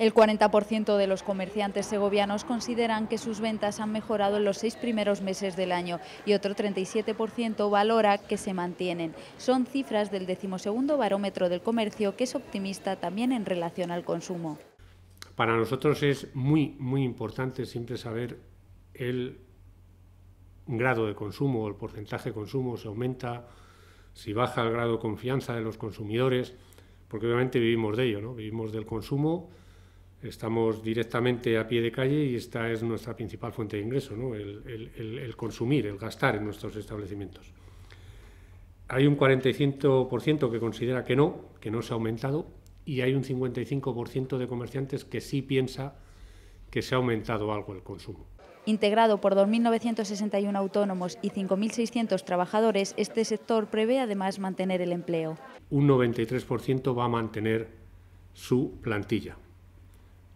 El 40% de los comerciantes segovianos consideran que sus ventas han mejorado en los seis primeros meses del año y otro 37% valora que se mantienen. Son cifras del decimosegundo barómetro del comercio que es optimista también en relación al consumo. Para nosotros es muy, muy importante siempre saber el grado de consumo, el porcentaje de consumo, si aumenta, si baja el grado de confianza de los consumidores, porque obviamente vivimos de ello, ¿no? vivimos del consumo Estamos directamente a pie de calle y esta es nuestra principal fuente de ingreso, el, el, consumir, el gastar en nuestros establecimientos. Hay un 45% que considera que no, que no se ha aumentado, y hay un 55% de comerciantes que sí piensa que se ha aumentado algo el consumo. Integrado por 2.961 autónomos y 5.600 trabajadores, este sector prevé además mantener el empleo. Un 93% va a mantener su plantilla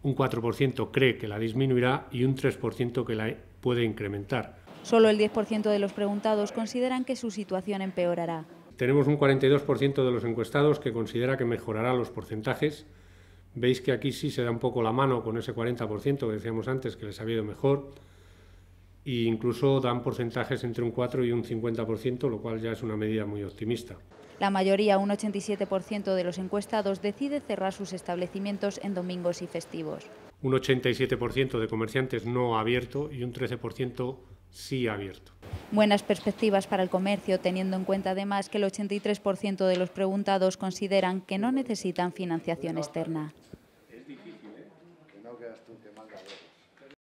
un 4% cree que la disminuirá y un 3% que la puede incrementar. Solo el 10% de los preguntados consideran que su situación empeorará. Tenemos un 42% de los encuestados que considera que mejorará los porcentajes. Veis que aquí sí se da un poco la mano con ese 40% que decíamos antes que les ha ido mejor incluso dan porcentajes entre un 4 y un 50%, lo cual ya es una medida muy optimista. La mayoría, un 87% de los encuestados, decide cerrar sus establecimientos en domingos y festivos. Un 87% de comerciantes no ha abierto y un 13% sí ha abierto. Buenas perspectivas para el comercio, teniendo en cuenta además que el 83% de los preguntados consideran que no necesitan financiación externa. Es difícil, ¿eh?